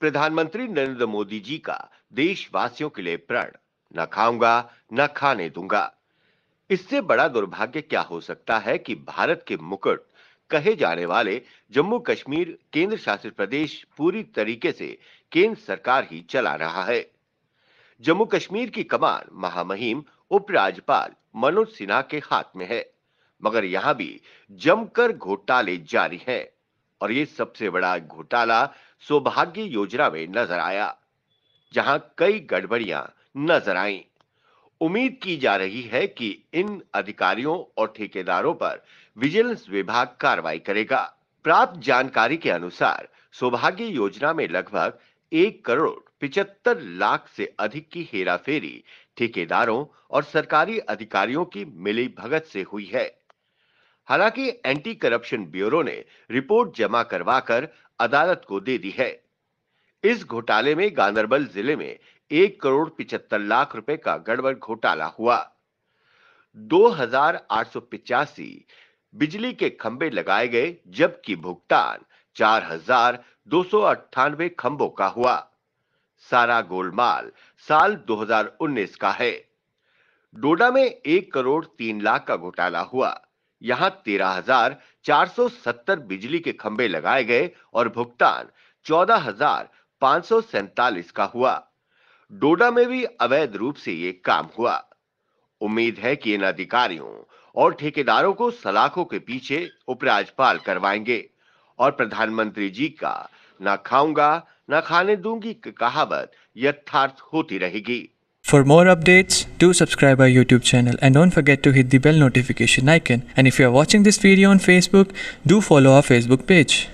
प्रधानमंत्री नरेंद्र मोदी जी का देशवासियों के लिए प्रण न खाऊंगा न खाने दूंगा इससे बड़ा दुर्भाग्य क्या हो सकता है कि भारत के मुकुट कहे जाने वाले जम्मू कश्मीर केंद्र शासित प्रदेश पूरी तरीके से केंद्र सरकार ही चला रहा है जम्मू कश्मीर की कमान महामहिम उपराज्यपाल मनोज सिन्हा के हाथ में है मगर यहां भी जमकर घोटाले जारी हैं। और ये सबसे बड़ा घोटाला सौभाग्य योजना में नजर आया जहां कई गड़बड़ियां नजर आईं। उम्मीद की जा रही है कि इन अधिकारियों और ठेकेदारों पर विजिलेंस विभाग कार्रवाई करेगा प्राप्त जानकारी के अनुसार सौभाग्य योजना में लगभग एक करोड़ पिचहत्तर लाख से अधिक की हेराफेरी ठेकेदारों और सरकारी अधिकारियों की मिली भगत से हुई है हालांकि एंटी करप्शन ब्यूरो ने रिपोर्ट जमा करवाकर अदालत को दे दी है इस घोटाले में गांधरबल जिले में एक करोड़ पिछहत्तर लाख रुपए का गड़बड़ घोटाला हुआ दो हजार आठ सौ पिचासी बिजली के खंबे लगाए गए जबकि भुगतान चार हजार दो सौ अट्ठानवे खंबों का हुआ सारा गोलमाल साल 2019 का है डोडा में एक करोड़ तीन लाख का घोटाला हुआ यहां 13,470 बिजली के खंबे लगाए गए और भुगतान चौदह का हुआ डोडा में भी अवैध रूप से ये काम हुआ उम्मीद है कि इन अधिकारियों और ठेकेदारों को सलाखों के पीछे उपराज्यपाल करवाएंगे और प्रधानमंत्री जी का ना खाऊंगा ना खाने दूंगी कहावत यथार्थ होती रहेगी For more updates, do subscribe our YouTube channel and don't forget to hit the bell notification icon. And if you are watching this video on Facebook, do follow our Facebook page.